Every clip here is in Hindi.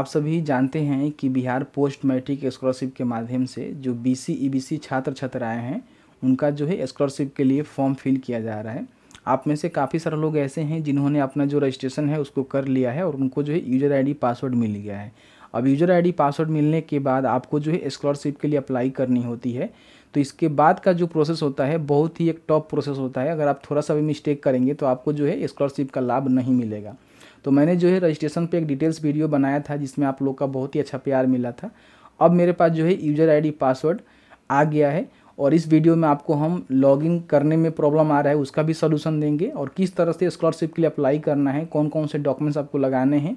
आप सभी जानते हैं कि बिहार पोस्ट मैट्रिक स्कॉलरशिप के माध्यम से जो B C E B C छात्र छात्राएँ हैं उनका जो है स्कॉलरशिप के लिए फॉर्म फिल किया जा रहा है आप में से काफ़ी सारे लोग ऐसे हैं जिन्होंने अपना जो रजिस्ट्रेशन है उसको कर लिया है और उनको जो है यूजर आईडी पासवर्ड मिल गया है अब यूजर आईडी पासवर्ड मिलने के बाद आपको जो है स्कॉलरशिप के लिए अप्लाई करनी होती है तो इसके बाद का जो प्रोसेस होता है बहुत ही एक टॉप प्रोसेस होता है अगर आप थोड़ा सा भी मिस्टेक करेंगे तो आपको जो है स्कॉलरशिप का लाभ नहीं मिलेगा तो मैंने जो है रजिस्ट्रेशन पे एक डिटेल्स वीडियो बनाया था जिसमें आप लोग का बहुत ही अच्छा प्यार मिला था अब मेरे पास जो है यूज़र आईडी पासवर्ड आ गया है और इस वीडियो में आपको हम लॉगिन करने में प्रॉब्लम आ रहा है उसका भी सोल्यूशन देंगे और किस तरह से स्कॉलरशिप के लिए अप्लाई करना है कौन कौन से डॉक्यूमेंट्स आपको लगाने हैं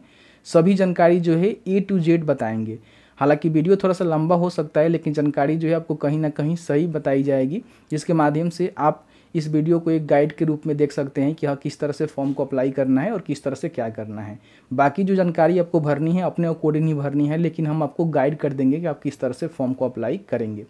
सभी जानकारी जो है ए टू जेड बताएंगे हालांकि वीडियो थोड़ा सा लंबा हो सकता है लेकिन जानकारी जो है आपको कहीं ना कहीं सही बताई जाएगी जिसके माध्यम से आप इस वीडियो को एक गाइड के रूप में देख सकते हैं कि हाँ किस तरह से फॉर्म को अप्लाई करना है और किस तरह से क्या करना है बाकी जो जानकारी आपको भरनी है अपने अकॉर्डिंग ही भरनी है लेकिन हम आपको गाइड कर देंगे कि आप किस तरह से फॉर्म को अप्लाई करेंगे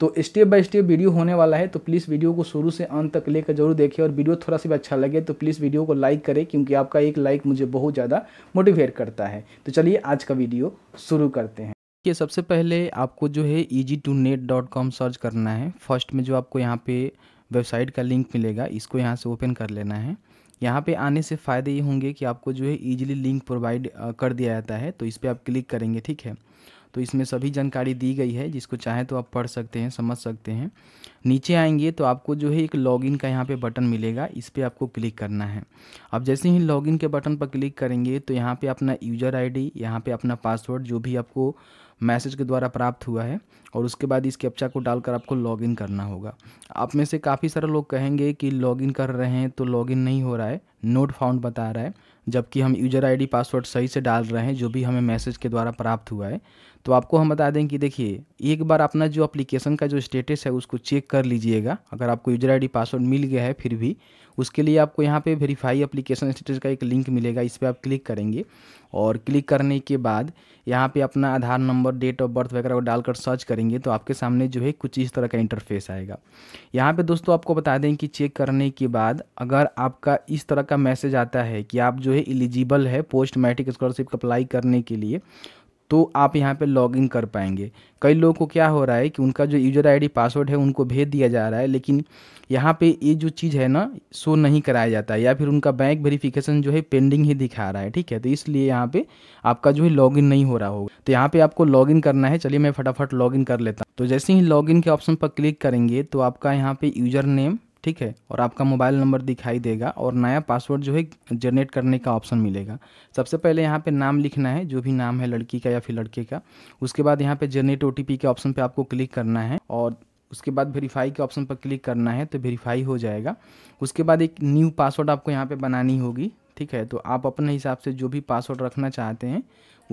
तो स्टेप बाय स्टेप वीडियो होने वाला है तो प्लीज़ वीडियो को शुरू से अंत तक लेकर जरूर देखें और वीडियो थोड़ा सा भी अच्छा लगे तो प्लीज़ वीडियो को लाइक करें क्योंकि आपका एक लाइक मुझे बहुत ज़्यादा मोटिवेट करता है तो चलिए आज का वीडियो शुरू करते हैं देखिए सबसे पहले आपको जो है E G two net dot com search करना है फर्स्ट में जो आपको यहाँ पे वेबसाइट का लिंक मिलेगा इसको यहाँ से ओपन कर लेना है यहाँ पे आने से फ़ायदे ये होंगे कि आपको जो है ईजिली लिंक प्रोवाइड कर दिया जाता है तो इस पर आप क्लिक करेंगे ठीक है तो इसमें सभी जानकारी दी गई है जिसको चाहे तो आप पढ़ सकते हैं समझ सकते हैं नीचे आएंगे तो आपको जो है एक लॉगिन का यहाँ पे बटन मिलेगा इस पर आपको क्लिक करना है अब जैसे ही लॉगिन के बटन पर क्लिक करेंगे तो यहाँ पे अपना यूजर आईडी डी यहाँ पर अपना पासवर्ड जो भी आपको मैसेज के द्वारा प्राप्त हुआ है और उसके बाद इस कैप्चा को डालकर आपको लॉगिन करना होगा आप में से काफ़ी सारे लोग कहेंगे कि लॉगिन कर रहे हैं तो लॉगिन नहीं हो रहा है नोट फाउंड बता रहा है जबकि हम यूजर आईडी पासवर्ड सही से डाल रहे हैं जो भी हमें मैसेज के द्वारा प्राप्त हुआ है तो आपको हम बता दें कि देखिए एक बार अपना जो अप्लीकेशन का जो स्टेटस है उसको चेक कर लीजिएगा अगर आपको यूजर आई पासवर्ड मिल गया है फिर भी उसके लिए आपको यहाँ पे वेरीफाई अप्लीकेशन स्टेटस का एक लिंक मिलेगा इस पर आप क्लिक करेंगे और क्लिक करने के बाद यहाँ पे अपना Aadhaar number date of birth वगैरह को डालकर सर्च करेंगे तो आपके सामने जो है कुछ इस तरह का इंटरफेस आएगा यहाँ पे दोस्तों आपको बता दें कि चेक करने के बाद अगर आपका इस तरह का मैसेज आता है कि आप जो है एलिजिबल है पोस्ट मैट्रिक स्कॉलरशिप अप्लाई करने के लिए तो आप यहाँ पे लॉगिन कर पाएंगे कई लोगों को क्या हो रहा है कि उनका जो यूज़र आईडी पासवर्ड है उनको भेज दिया जा रहा है लेकिन यहाँ पे ये जो चीज़ है ना शो नहीं कराया जाता है या फिर उनका बैंक वेरिफिकेशन जो है पेंडिंग ही दिखा रहा है ठीक है तो इसलिए यहाँ पे आपका जो है लॉगिन नहीं हो रहा होगा तो यहाँ पे आपको लॉगिन करना है चलिए मैं फटाफट लॉगिन कर लेता हूँ तो जैसे ही लॉगिन के ऑप्शन पर क्लिक करेंगे तो आपका यहाँ पे यूज़र नेम ठीक है और आपका मोबाइल नंबर दिखाई देगा और नया पासवर्ड जो है जनरेट करने का ऑप्शन मिलेगा सबसे पहले यहाँ पे नाम लिखना है जो भी नाम है लड़की का या फिर लड़के का उसके बाद यहाँ पे जनरेट ओ के ऑप्शन पे आपको क्लिक करना है और उसके बाद वेरीफाई के ऑप्शन पर क्लिक करना है तो वेरीफाई हो जाएगा उसके बाद एक न्यू पासवर्ड आपको यहाँ पर बनानी होगी ठीक है तो आप अपने हिसाब से जो भी पासवर्ड रखना चाहते हैं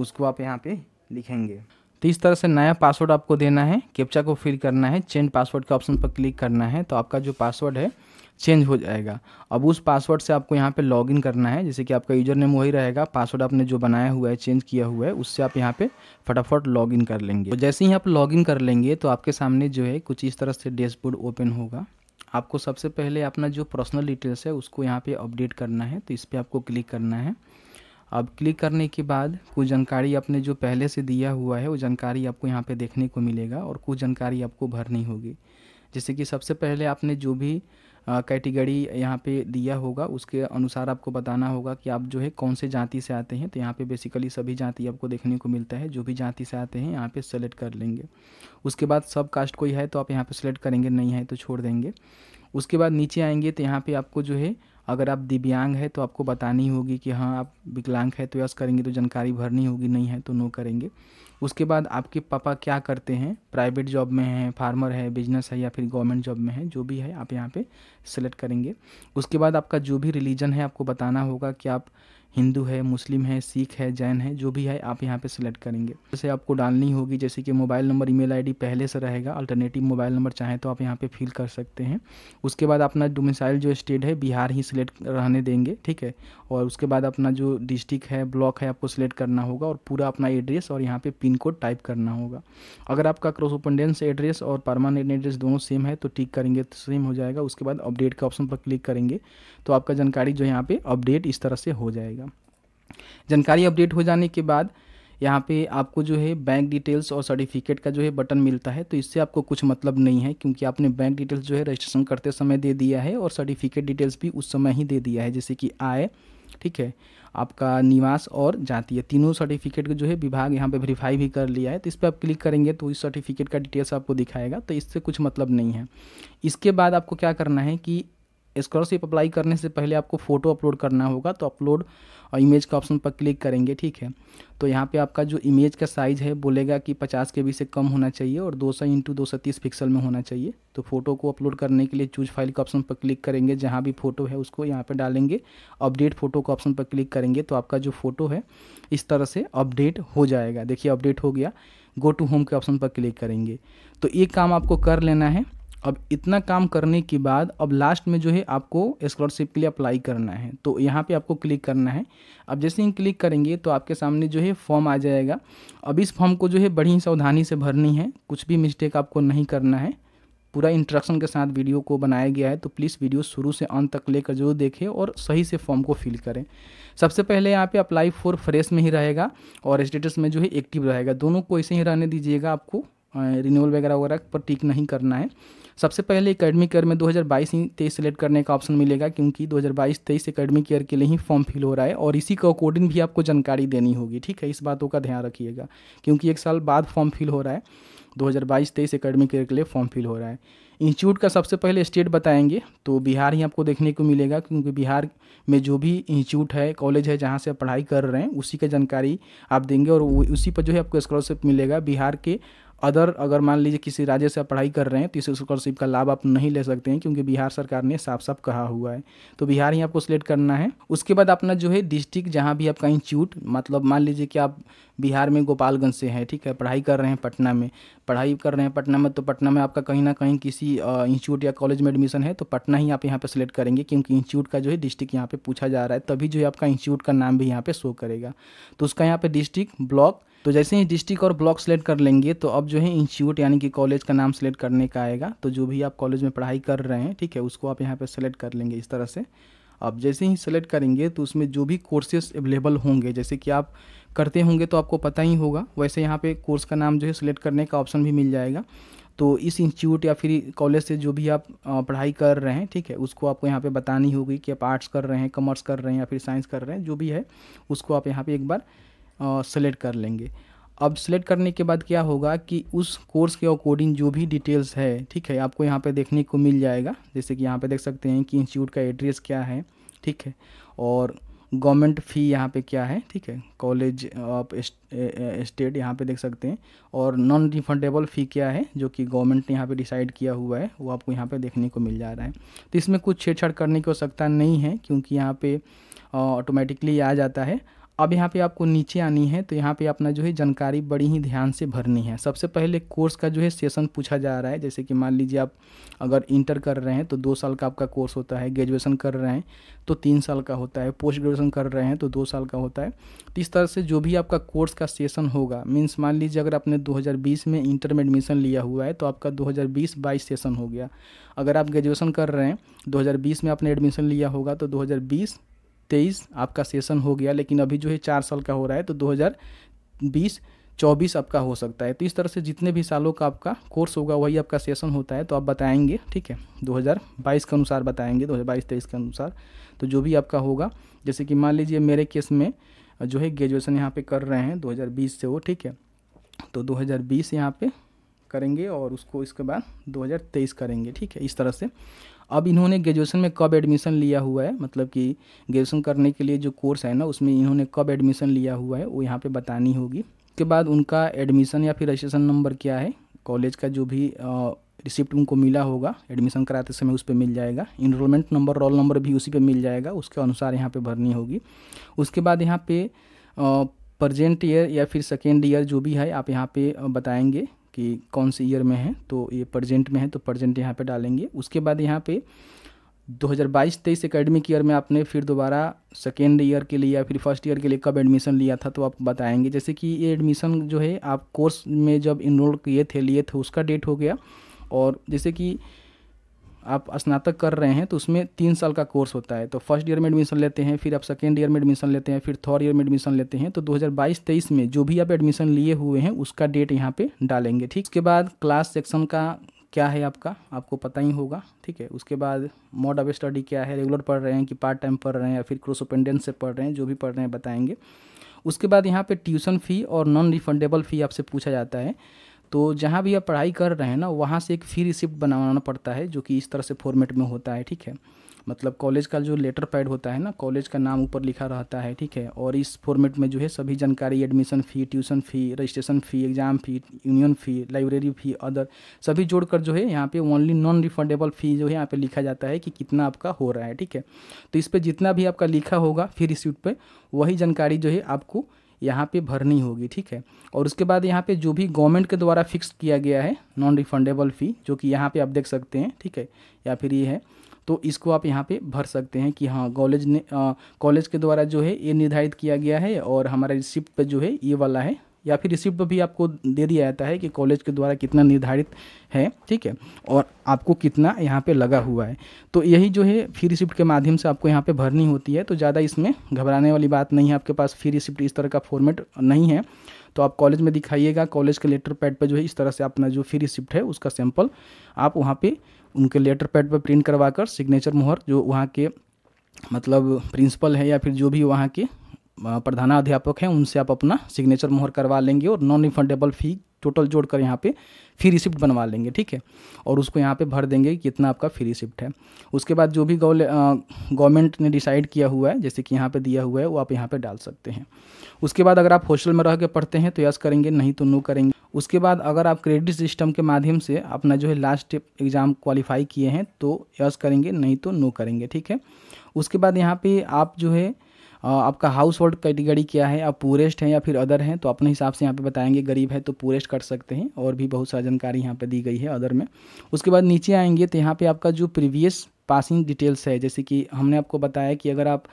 उसको आप यहाँ पर लिखेंगे तो इस तरह से नया पासवर्ड आपको देना है कैप्चा को फिल करना है चेंज पासवर्ड के ऑप्शन पर क्लिक करना है तो आपका जो पासवर्ड है चेंज हो जाएगा अब उस पासवर्ड से आपको यहाँ पे लॉगिन करना है जैसे कि आपका यूजर नेम वही रहेगा पासवर्ड आपने जो बनाया हुआ है चेंज किया हुआ है उससे आप यहाँ पे फटाफट लॉगिन कर लेंगे तो जैसे ही आप लॉगिन कर लेंगे तो आपके सामने जो है कुछ इस तरह से डैशबोर्ड ओपन होगा आपको सबसे पहले अपना जो पर्सनल डिटेल्स है उसको यहाँ पर अपडेट करना है तो इस पर आपको क्लिक करना है अब क्लिक करने के बाद कुछ जानकारी आपने जो पहले से दिया हुआ है वो जानकारी आपको यहाँ पे देखने को मिलेगा और कुछ जानकारी आपको भरनी होगी जैसे कि सबसे पहले आपने जो भी कैटेगरी यहाँ पे दिया होगा उसके अनुसार आपको बताना होगा कि आप जो है कौन से जाति से आते हैं तो यहाँ पे बेसिकली सभी जाति आपको देखने को मिलता है जो भी जाति से आते हैं यहाँ पे सेलेक्ट कर लेंगे उसके बाद सब कास्ट कोई है तो आप यहाँ पे सेलेक्ट करेंगे नहीं है तो छोड़ देंगे उसके बाद नीचे आएंगे तो यहाँ पे आपको जो है अगर आप दिव्यांग है तो आपको बतानी होगी कि हाँ आप विकलांग है तो यस करेंगे तो जानकारी भरनी होगी नहीं है तो नो करेंगे उसके बाद आपके पापा क्या करते हैं प्राइवेट जॉब में हैं फार्मर है बिजनेस है या फिर गवर्नमेंट जॉब में है जो भी है आप यहाँ पे सेलेक्ट करेंगे उसके बाद आपका जो भी रिलीजन है आपको बताना होगा कि आप हिंदू है मुस्लिम है सिख है जैन है जो भी है आप यहाँ पे सिलेक्ट करेंगे जैसे आपको डालनी होगी जैसे कि मोबाइल नंबर ईमेल आईडी पहले से रहेगा अल्टरनेटिव मोबाइल नंबर चाहें तो आप यहाँ पे फिल कर सकते हैं उसके बाद अपना डोमिसाइल जो स्टेट है बिहार ही सिलेक्ट रहने देंगे ठीक है और उसके बाद अपना जो डिस्ट्रिक्ट है ब्लॉक है आपको सिलेक्ट करना होगा और पूरा अपना एड्रेस और यहाँ पर पिन कोड टाइप करना होगा अगर आपका क्रोसोपेंडेंस एड्रेस और परमानेंट एड्रेस दोनों सेम है तो टिक करेंगे तो सेम हो जाएगा उसके बाद अपडेट के ऑप्शन पर क्लिक करेंगे तो आपका जानकारी जो यहाँ पर अपडेट इस तरह से हो जाएगा जानकारी अपडेट हो जाने के बाद यहाँ पे आपको जो है बैंक डिटेल्स और सर्टिफिकेट का जो है बटन मिलता है तो इससे आपको कुछ मतलब नहीं है क्योंकि आपने बैंक डिटेल्स जो है रजिस्ट्रेशन करते समय दे दिया है और सर्टिफिकेट डिटेल्स भी उस समय ही दे दिया है जैसे कि आय ठीक है आपका निवास और जाति है तीनों सर्टिफिकेट का जो है विभाग यहाँ पे वेरीफाई भी कर लिया है तो इस पर आप क्लिक करेंगे तो इस सर्टिफिकेट का डिटेल्स आपको दिखाएगा तो इससे कुछ मतलब नहीं है इसके बाद आपको क्या करना है कि स्कॉलरशिप अप्लाई करने से पहले आपको फ़ोटो अपलोड करना होगा तो अपलोड और इमेज का ऑप्शन पर क्लिक करेंगे ठीक है तो यहाँ पे आपका जो इमेज का साइज़ है बोलेगा कि 50 के बी से कम होना चाहिए और 200 सौ इंटू दो पिक्सल में होना चाहिए तो फ़ोटो को अपलोड करने के लिए चूज फाइल का ऑप्शन पर क्लिक करेंगे जहाँ भी फ़ोटो है उसको यहाँ पर डालेंगे अपडेट फ़ोटो का ऑप्शन पर क्लिक करेंगे तो आपका जो फ़ोटो है इस तरह से अपडेट हो जाएगा देखिए अपडेट हो गया गो टू होम के ऑप्शन पर क्लिक करेंगे तो ये काम आपको कर लेना है अब इतना काम करने के बाद अब लास्ट में जो है आपको स्कॉलरशिप के लिए अप्लाई करना है तो यहाँ पे आपको क्लिक करना है अब जैसे ही क्लिक करेंगे तो आपके सामने जो है फॉर्म आ जाएगा अब इस फॉर्म को जो है बड़ी सावधानी से भरनी है कुछ भी मिस्टेक आपको नहीं करना है पूरा इंट्रक्शन के साथ वीडियो को बनाया गया है तो प्लीज़ वीडियो शुरू से अंत तक लेकर जरूर देखें और सही से फॉर्म को फिल करें सबसे पहले यहाँ पे अप्लाई फॉर फ्रेश में ही रहेगा और स्टेटस में जो है एक्टिव रहेगा दोनों को ऐसे ही रहने दीजिएगा आपको रिन्यूअल वगैरह वगैरह पर टिक नहीं करना है सबसे पहले एकेडमिक ईयर में 2022 तेईस सेलेक्ट करने का ऑप्शन मिलेगा क्योंकि 2022 तेईस एकेडमिक ईयर के लिए ही फॉर्म फिल हो रहा है और इसी का अकॉर्डिंग भी आपको जानकारी देनी होगी ठीक है इस बातों का ध्यान रखिएगा क्योंकि एक साल बाद फॉर्म फिल हो रहा है 2022 तेईस एकेडमिक ईयर के लिए फॉर्म फिल हो रहा है इंस्टीट्यूट का सबसे पहले स्टेट बताएंगे तो बिहार ही आपको देखने को मिलेगा क्योंकि बिहार में जो भी इंस्टीट्यूट है कॉलेज है जहाँ से आप पढ़ाई कर रहे हैं उसी का जानकारी आप देंगे और उसी पर जो है आपको स्कॉलरशिप मिलेगा बिहार के अदर अगर मान लीजिए किसी राज्य से आप पढ़ाई कर रहे हैं तो इस स्कॉलरशिप का लाभ आप नहीं ले सकते हैं क्योंकि बिहार सरकार ने साफ साफ कहा हुआ है तो बिहार ही आपको सिलेक्ट करना है उसके बाद अपना जो है डिस्ट्रिक्ट जहाँ भी आपका इंस्टीट्यूट मतलब मान लीजिए कि आप बिहार में गोपालगंज से हैं ठीक है पढ़ाई कर रहे हैं पटना में पढ़ाई कर रहे हैं पटना में तो पटना में आपका कहीं ना कहीं किसी इंस्टीट्यूट या कॉलेज में एडमिशन है तो पटना ही आप यहाँ पर सिलेक्ट करेंगे क्योंकि इंस्टीट्यूट का जो है डिस्ट्रिक्ट यहाँ पर पूछा जा रहा है तभी जो है आपका इंस्टीट्यूट का नाम भी यहाँ पर शो करेगा तो उसका यहाँ पर डिस्ट्रिक्ट ब्लॉक तो जैसे ही डिस्ट्रिक्ट और ब्लॉक सेलेक्ट कर लेंगे तो अब जो है इंस्टीट्यूट यानी कि कॉलेज का नाम सेलेक्ट करने का आएगा तो जो भी आप कॉलेज में पढ़ाई कर रहे हैं ठीक है उसको आप यहाँ पर सेलेक्ट कर लेंगे इस तरह से अब जैसे ही सेलेक्ट करेंगे तो उसमें जो भी कोर्सेज अवेलेबल होंगे जैसे कि आप करते होंगे तो आपको पता ही होगा वैसे यहाँ पे कोर्स का नाम जो है सेलेक्ट करने का ऑप्शन भी मिल जाएगा तो इस इंस्टीट्यूट या फिर कॉलेज से जो भी आप पढ़ाई कर रहे हैं ठीक है उसको आपको यहाँ पे बतानी होगी कि आप आर्ट्स कर रहे हैं कॉमर्स कर रहे हैं या फिर साइंस कर रहे हैं जो भी है उसको आप यहाँ पे एक बार सेलेक्ट कर लेंगे अब सेलेक्ट करने के बाद क्या होगा कि उस कोर्स के अकॉर्डिंग जो भी डिटेल्स है ठीक है आपको यहाँ पे देखने को मिल जाएगा जैसे कि यहाँ पे देख सकते हैं कि इंस्टीट्यूट का एड्रेस क्या है ठीक है और गवर्नमेंट फ़ी यहाँ पे क्या है ठीक है कॉलेज ऑफ स्टेट यहाँ पे देख सकते हैं और नॉन रिफंडेबल फ़ी क्या है जो कि गवर्नमेंट ने यहाँ पे डिसाइड किया हुआ है वो आपको यहाँ पे देखने को मिल जा रहा है तो इसमें कुछ छेड़छाड़ करने की आवश्यकता नहीं है क्योंकि यहाँ पे ऑटोमेटिकली आ जाता है अब यहाँ पे आपको नीचे आनी है तो यहाँ पे अपना जो है जानकारी बड़ी ही ध्यान से भरनी है सबसे पहले कोर्स का जो है सेशन पूछा जा रहा है जैसे कि मान लीजिए आप अगर इंटर कर रहे हैं तो दो साल का आपका कोर्स होता है ग्रेजुएशन कर रहे हैं तो तीन साल का होता है पोस्ट ग्रेजुएशन कर रहे हैं तो दो साल का होता है तो इस तरह से जो भी आपका कोर्स का सेशन होगा मीन्स मान लीजिए अगर आपने दो में इंटर में एडमिशन लिया हुआ है तो आपका दो हज़ार सेशन हो गया अगर आप ग्रेजुएसन कर रहे हैं दो में आपने एडमिशन लिया होगा तो दो तेईस आपका सेशन हो गया लेकिन अभी जो है चार साल का हो रहा है तो दो हज़ार बीस चौबीस आपका हो सकता है तो इस तरह से जितने भी सालों का आपका कोर्स होगा वही आपका सेशन होता है तो आप बताएंगे ठीक है 2022 के अनुसार बताएंगे 2022-23 के अनुसार तो जो भी आपका होगा जैसे कि मान लीजिए मेरे केस में जो है ग्रेजुएसन यहाँ पर कर रहे हैं दो से वो ठीक है तो दो यहाँ करेंगे और उसको इसके बाद दो करेंगे ठीक है इस तरह से अब इन्होंने ग्रेजुएशन में कब एडमिशन लिया हुआ है मतलब कि ग्रेजुएशन करने के लिए जो कोर्स है ना उसमें इन्होंने कब एडमिशन लिया हुआ है वो यहाँ पर बतानी होगी उसके बाद उनका एडमिशन या फिर रजिस्ट्रेशन नंबर क्या है कॉलेज का जो भी रिसिप्ट उनको मिला होगा एडमिशन कराते समय उस पर मिल जाएगा इनरोलमेंट नंबर रोल नंबर भी उसी पर मिल जाएगा उसके अनुसार यहाँ पर भरनी होगी उसके बाद यहाँ पे प्रजेंट ईयर या फिर सेकेंड ईयर जो भी है आप यहाँ पे बताएंगे कि कौन से ईयर में है तो ये प्रजेंट में है तो प्रजेंट यहाँ पर डालेंगे उसके बाद यहाँ पर 2022-23 एकेडमिक ईयर में आपने फिर दोबारा सेकेंड ईयर के लिए या फिर फर्स्ट ईयर के लिए कब एडमिशन लिया था तो आप बताएंगे जैसे कि ये एडमिशन जो है आप कोर्स में जब इनरोल किए थे लिए थे उसका डेट हो गया और जैसे कि आप स्नातक कर रहे हैं तो उसमें तीन साल का कोर्स होता है तो फर्स्ट ईयर में एडमिशन लेते हैं फिर आप सेकेंड ईयर में एडमिशन लेते हैं फिर थर्ड ईयर में एडमिशन लेते हैं तो 2022-23 में जो भी आप एडमिशन लिए हुए हैं उसका डेट यहाँ पे डालेंगे ठीक उसके बाद क्लास सेक्शन का क्या है आपका आपको पता ही होगा ठीक है उसके बाद मोड ऑफ स्टडी क्या है रेगुलर पढ़ रहे हैं कि पार्ट टाइम पढ़ रहे हैं या फिर क्रोस ओपेंडेंस से पढ़ रहे हैं जो भी पढ़ रहे हैं बताएंगे उसके बाद यहाँ पर ट्यूशन फ़ी और नॉन रिफंडेबल फ़ी आपसे पूछा जाता है तो जहाँ भी आप पढ़ाई कर रहे हैं ना वहाँ से एक फी रिसिप्ट बनाना पड़ता है जो कि इस तरह से फॉर्मेट में होता है ठीक है मतलब कॉलेज का जो लेटर पैड होता है ना कॉलेज का नाम ऊपर लिखा रहता है ठीक है और इस फॉर्मेट में जो है सभी जानकारी admission fee tuition fee registration fee exam fee union fee library fee other सभी जोड़कर जो है यहाँ पे ओनली नॉन रिफंडेबल फ़ी जो है यहाँ पे लिखा जाता है कि कितना आपका हो रहा है ठीक है तो इस पर जितना भी आपका लिखा होगा फी रिसिप्ट पर वही जानकारी जो है आपको यहाँ पे भरनी होगी ठीक है और उसके बाद यहाँ पे जो भी गवर्नमेंट के द्वारा फिक्स किया गया है नॉन रिफंडेबल फ़ी जो कि यहाँ पे आप देख सकते हैं ठीक है या फिर ये है तो इसको आप यहाँ पे भर सकते हैं कि हाँ कॉलेज ने कॉलेज के द्वारा जो है ये निर्धारित किया गया है और हमारा रिसिप्ट पर जो है ये वाला है या फिर रिसिप्ट पर भी आपको दे दिया जाता है कि कॉलेज के द्वारा कितना निर्धारित है ठीक है और आपको कितना यहाँ पे लगा हुआ है तो यही जो है फी रिसिप्ट के माध्यम से आपको यहाँ पे भरनी होती है तो ज़्यादा इसमें घबराने वाली बात नहीं है आपके पास फी रिसिप्ट इस तरह का फॉर्मेट नहीं है तो आप कॉलेज में दिखाइएगा कॉलेज के लेटर पैड पर जो है इस तरह से अपना जो फी रिसिप्ट है उसका सैंपल आप वहाँ पर उनके लेटर पैड पर प्रिंट करवा कर सिग्नेचर मोहर जो वहाँ के मतलब प्रिंसिपल है या फिर जो भी वहाँ के प्रधानाध्यापक हैं उनसे आप अपना सिग्नेचर मोहर करवा लेंगे और नॉन रिफंडेबल फ़ी टोटल जोड़कर यहाँ पे फी रिसिप्ट बनवा लेंगे ठीक है और उसको यहाँ पे भर देंगे कि कितना आपका फी रिसिप्ट है उसके बाद जो भी गवर्नमेंट ने डिसाइड किया हुआ है जैसे कि यहाँ पे दिया हुआ है वो आप यहाँ पे डाल सकते हैं उसके बाद अगर आप हॉस्टल में रह के पढ़ते हैं तो यस करेंगे नहीं तो नो करेंगे उसके बाद अगर आप क्रेडिट सिस्टम के माध्यम से अपना जो है लास्ट एग्ज़ाम क्वालिफाई किए हैं तो यस करेंगे नहीं तो नो करेंगे ठीक है उसके बाद यहाँ पर आप जो है आपका हाउस होल्ड कैटेगरी क्या है आप पूरेस्ट हैं या फिर अदर हैं तो अपने हिसाब से यहाँ पे बताएंगे गरीब है तो पूरेस्ट कर सकते हैं और भी बहुत सारी जानकारी यहाँ पे दी गई है अदर में उसके बाद नीचे आएंगे तो यहाँ पे आपका जो प्रीवियस पासिंग डिटेल्स है जैसे कि हमने आपको बताया कि अगर आप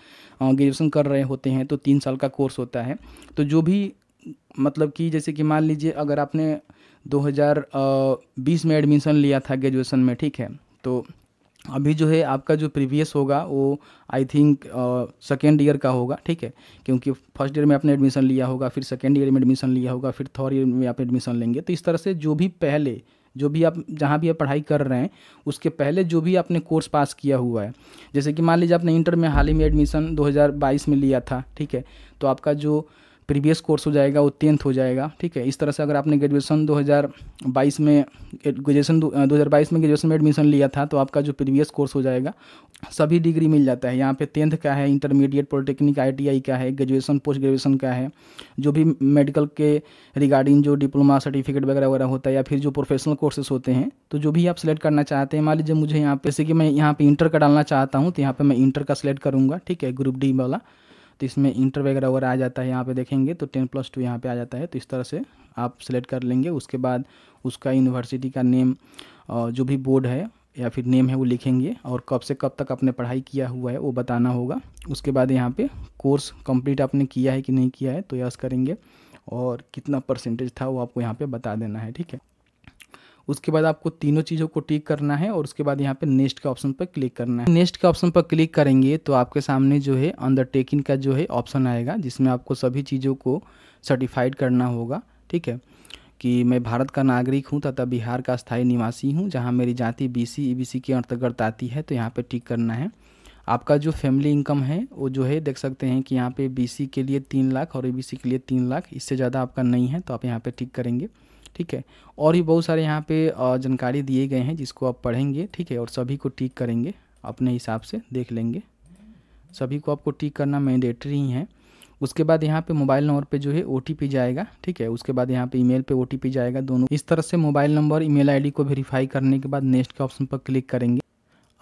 ग्रेजुएसन कर रहे होते हैं तो तीन साल का कोर्स होता है तो जो भी मतलब कि जैसे कि मान लीजिए अगर आपने दो में एडमिशन लिया था ग्रेजुएसन में ठीक है तो अभी जो है आपका जो प्रीवियस होगा वो आई थिंक सेकेंड ईयर का होगा ठीक है क्योंकि फर्स्ट ईयर में आपने एडमिशन लिया होगा फिर सेकेंड ईयर में एडमिशन लिया होगा फिर थर्ड ईयर में आप एडमिशन लेंगे तो इस तरह से जो भी पहले जो भी आप जहाँ भी आप पढ़ाई कर रहे हैं उसके पहले जो भी आपने कोर्स पास किया हुआ है जैसे कि मान लीजिए आपने इंटर में हाल ही में एडमिशन 2022 में लिया था ठीक है तो आपका जो प्रीवियस कोर्स हो जाएगा वो टेंथ हो जाएगा ठीक है इस तरह से अगर आपने ग्रेजुएशन 2022 में ग्रेजुएशन 2022 में ग्रेजुएशन में एडमिशन लिया था तो आपका जो प्रीवियस कोर्स हो जाएगा सभी डिग्री मिल जाता है यहाँ पे टेंथ का है इंटरमीडिएट पॉलिटेक्निक आई का है ग्रेजुएशन पोस्ट ग्रेजुएशन का है जो भी मेडिकल के रिगार्डिंग जो डिप्लोमा सर्टिफिकेट वगैरह वगैरह होता है या फिर जो प्रोफेशनल कोर्सेस होते हैं तो जो भी आप सिलेक्ट करना चाहते हैं मान लीजिए मुझे यहाँ पे जैसे कि मैं यहाँ पर इंटर का डालना चाहता हूँ तो यहाँ पर मैं इंटर का सिलेक्ट करूँगा ठीक है ग्रुप डी वाला तो इसमें इंटर वगैरह वगैरह आ जाता है यहाँ पे देखेंगे तो टेन प्लस टू यहाँ पर आ जाता है तो इस तरह से आप सेलेक्ट कर लेंगे उसके बाद उसका यूनिवर्सिटी का नेम जो भी बोर्ड है या फिर नेम है वो लिखेंगे और कब से कब तक आपने पढ़ाई किया हुआ है वो बताना होगा उसके बाद यहाँ पर कोर्स कम्प्लीट आपने किया है कि नहीं किया है तो यस करेंगे और कितना परसेंटेज था वो आपको यहाँ पे बता देना है ठीक है उसके बाद आपको तीनों चीज़ों को टिक करना है और उसके बाद यहाँ पे नेक्स्ट के ऑप्शन पर क्लिक करना है नेक्स्ट के ऑप्शन पर क्लिक करेंगे तो आपके सामने जो है अंडरटेकिंग का जो है ऑप्शन आएगा जिसमें आपको सभी चीज़ों को सर्टिफाइड करना होगा ठीक है कि मैं भारत का नागरिक हूँ तथा बिहार का स्थायी निवासी हूँ जहाँ मेरी जाति बी सी e के अंतर्गत आती है तो यहाँ पर टिक करना है आपका जो फैमिली इनकम है वो जो है देख सकते हैं कि यहाँ पे बीसी के लिए तीन लाख और एबीसी e के लिए तीन लाख इससे ज़्यादा आपका नहीं है तो आप यहाँ पे टिक करेंगे ठीक है और भी बहुत सारे यहाँ पे जानकारी दिए गए हैं जिसको आप पढ़ेंगे ठीक है और सभी को टिक करेंगे अपने हिसाब से देख लेंगे सभी को आपको टिक करना मैंडेटरी ही है उसके बाद यहाँ पे मोबाइल नंबर पे जो है ओ जाएगा ठीक है उसके बाद यहाँ पे ईमेल पे ओ जाएगा दोनों इस तरह से मोबाइल नंबर ईमेल आईडी को वेरीफाई करने के बाद नेक्स्ट के ऑप्शन पर क्लिक करेंगे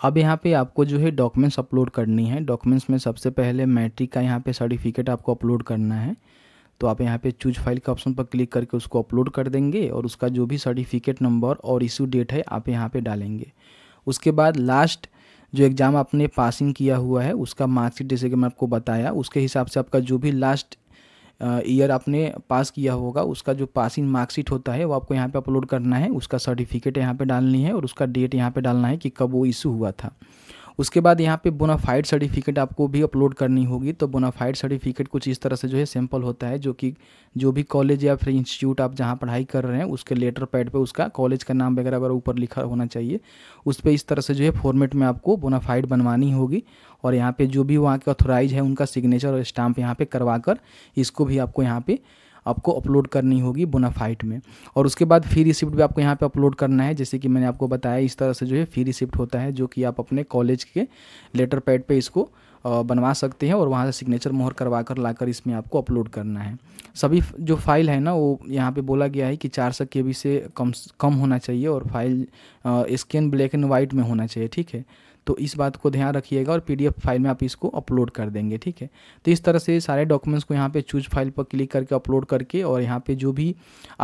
अब यहाँ पे आपको जो है डॉक्यूमेंट्स अपलोड करनी है डॉक्यूमेंट्स में सबसे पहले मैट्रिक का यहाँ पे सर्टिफिकेट आपको अपलोड करना है तो आप यहाँ पे चूज फाइल के ऑप्शन पर क्लिक करके उसको अपलोड कर देंगे और उसका जो भी सर्टिफिकेट नंबर और इशू डेट है आप यहाँ पे डालेंगे उसके बाद लास्ट जो एग्ज़ाम आपने पासिंग किया हुआ है उसका मार्कशीट जैसे कि मैं आपको बताया उसके हिसाब से आपका जो भी लास्ट ईयर आपने पास किया होगा उसका जो पासिंग मार्कशीट होता है वो आपको यहाँ पे अपलोड करना है उसका सर्टिफिकेट यहाँ पे डालनी है और उसका डेट यहाँ पे डालना है कि कब वो इशू हुआ था उसके बाद यहाँ पे बोनाफाइड सर्टिफिकेट आपको भी अपलोड करनी होगी तो बोनाफाइड सर्टिफिकेट कुछ इस तरह से जो है सैम्पल होता है जो कि जो भी कॉलेज या फिर इंस्टीट्यूट आप जहाँ पढ़ाई कर रहे हैं उसके लेटर पैड पर उसका कॉलेज का नाम वगैरह वगैरह ऊपर लिखा होना चाहिए उस पर इस तरह से जो है फॉर्मेट में आपको बोनाफाइड बनवानी होगी और यहाँ पर जो भी वहाँ के ऑथोराइज है उनका सिग्नेचर और स्टाम्प यहाँ पर करवा कर इसको भी आपको यहाँ पर आपको अपलोड करनी होगी बोनाफाइट में और उसके बाद फी रिसिप्ट भी आपको यहाँ पर अपलोड करना है जैसे कि मैंने आपको बताया इस तरह से जो है फी रिसिप्ट होता है जो कि आप अपने कॉलेज के लेटर पैड पर इसको बनवा सकते हैं और वहाँ से सिग्नेचर मोहर करवा कर लाकर इसमें आपको अपलोड करना है सभी जो फाइल है ना वो यहाँ पे बोला गया है कि चार सौ के से कम कम होना चाहिए और file scan black and white में होना चाहिए ठीक है तो इस बात को ध्यान रखिएगा और पी फाइल में आप इसको अपलोड कर देंगे ठीक है तो इस तरह से सारे डॉक्यूमेंट्स को यहाँ पे चूज फाइल पर क्लिक करके अपलोड करके और यहाँ पे जो भी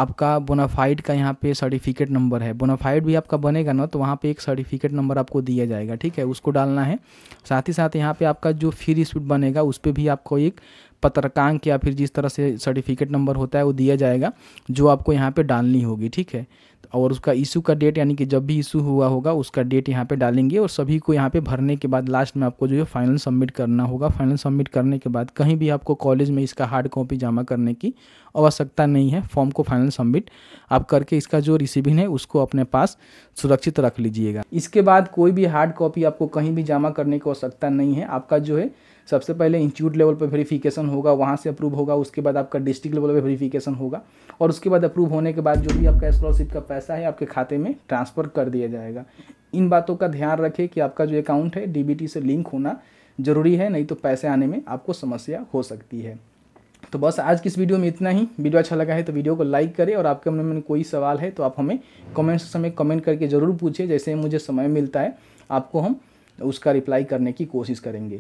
आपका बोनाफाइड का यहाँ पे सर्टिफिकेट नंबर है बोनाफाइड भी आपका बनेगा ना तो वहाँ पर एक सर्टिफिकेट नंबर आपको दिया जाएगा ठीक है उसको डालना है साथ ही साथ यहाँ पर आपका जो फ्री रिसिप्ट बनेगा उस पर भी आपको एक पत्रकांक या फिर जिस तरह से सर्टिफिकेट नंबर होता है वो दिया जाएगा जो आपको यहाँ पे डालनी होगी ठीक है और उसका इशू का डेट यानी कि जब भी इशू हुआ होगा उसका डेट यहाँ पे डालेंगे और सभी को यहाँ पे भरने के बाद लास्ट में आपको जो है फाइनल सबमिट करना होगा फाइनल सबमिट करने के बाद कहीं भी आपको कॉलेज में इसका हार्ड कॉपी जमा करने की आवश्यकता नहीं है फॉर्म को फाइनल सबमिट आप करके इसका जो रिसिविंग है उसको अपने पास सुरक्षित रख लीजिएगा इसके बाद कोई भी हार्ड कॉपी आपको कहीं भी जमा करने की आवश्यकता नहीं है आपका जो है सबसे पहले इंस्टीट्यूट लेवल पर वेरीफिकेशन होगा वहाँ से अप्रूव होगा उसके बाद आपका डिस्ट्रिक्ट लेवल पर वेरीफिकेशन होगा और उसके बाद अप्रूव होने के बाद जो भी आपका स्कॉलरशिप का पैसा है आपके खाते में ट्रांसफ़र कर दिया जाएगा इन बातों का ध्यान रखें कि आपका जो अकाउंट है डीबीटी से लिंक होना ज़रूरी है नहीं तो पैसे आने में आपको समस्या हो सकती है तो बस आज की इस वीडियो में इतना ही वीडियो अच्छा लगा है तो वीडियो को लाइक करें और आपके मन में कोई सवाल है तो आप हमें कमेंट समय कमेंट करके ज़रूर पूछें जैसे मुझे समय मिलता है आपको हम उसका रिप्लाई करने की कोशिश करेंगे